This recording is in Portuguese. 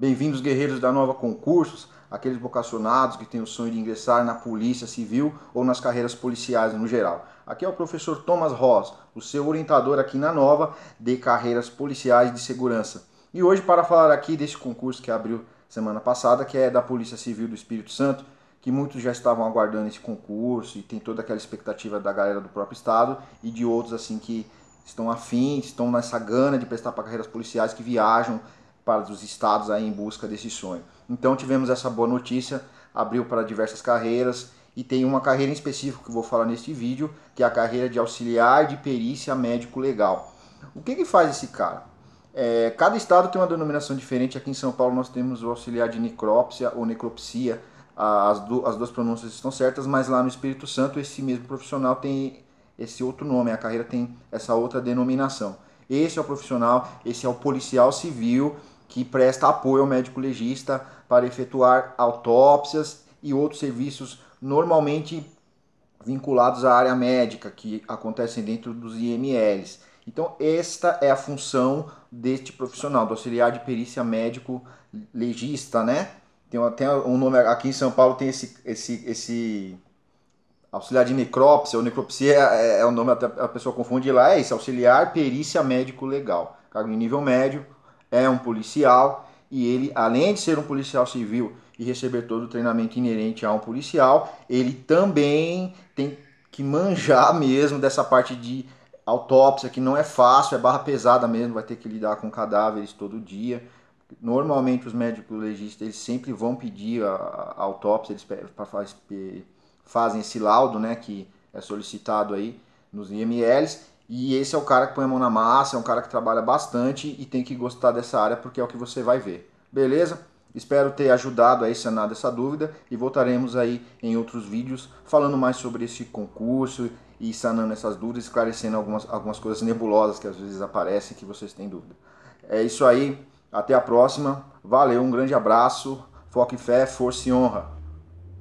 Bem-vindos, guerreiros da Nova Concursos, aqueles vocacionados que têm o sonho de ingressar na Polícia Civil ou nas carreiras policiais no geral. Aqui é o professor Thomas Ross, o seu orientador aqui na Nova de Carreiras Policiais de Segurança. E hoje, para falar aqui desse concurso que abriu semana passada, que é da Polícia Civil do Espírito Santo, que muitos já estavam aguardando esse concurso e tem toda aquela expectativa da galera do próprio estado e de outros assim que estão afins, estão nessa gana de prestar para carreiras policiais, que viajam para os estados aí em busca desse sonho. Então tivemos essa boa notícia, abriu para diversas carreiras e tem uma carreira em específico que eu vou falar neste vídeo, que é a carreira de auxiliar de perícia médico legal. O que, que faz esse cara? É, cada estado tem uma denominação diferente. Aqui em São Paulo nós temos o auxiliar de necrópsia ou necropsia. As, do, as duas pronúncias estão certas, mas lá no Espírito Santo esse mesmo profissional tem esse outro nome, a carreira tem essa outra denominação. Esse é o profissional, esse é o policial civil que presta apoio ao médico legista para efetuar autópsias e outros serviços normalmente vinculados à área médica que acontecem dentro dos IMLs. Então, esta é a função deste profissional, do auxiliar de perícia médico legista, né? Tem até um nome aqui em São Paulo tem esse esse esse auxiliar de necrópsia, ou necropsia é, é, é o nome até a pessoa confunde lá, é esse auxiliar perícia médico legal, cargo em nível médio, é um policial e ele, além de ser um policial civil e receber todo o treinamento inerente a um policial, ele também tem que manjar mesmo dessa parte de autópsia, que não é fácil, é barra pesada mesmo, vai ter que lidar com cadáveres todo dia. Normalmente os médicos legistas eles sempre vão pedir a, a autópsia, eles fazem esse laudo, né, que é solicitado aí nos IMLs e esse é o cara que põe a mão na massa, é um cara que trabalha bastante e tem que gostar dessa área porque é o que você vai ver. Beleza? Espero ter ajudado aí sanar essa dúvida e voltaremos aí em outros vídeos falando mais sobre esse concurso e sanando essas dúvidas, esclarecendo algumas, algumas coisas nebulosas que às vezes aparecem que vocês têm dúvida. É isso aí, até a próxima, valeu, um grande abraço, foco e fé, força e honra.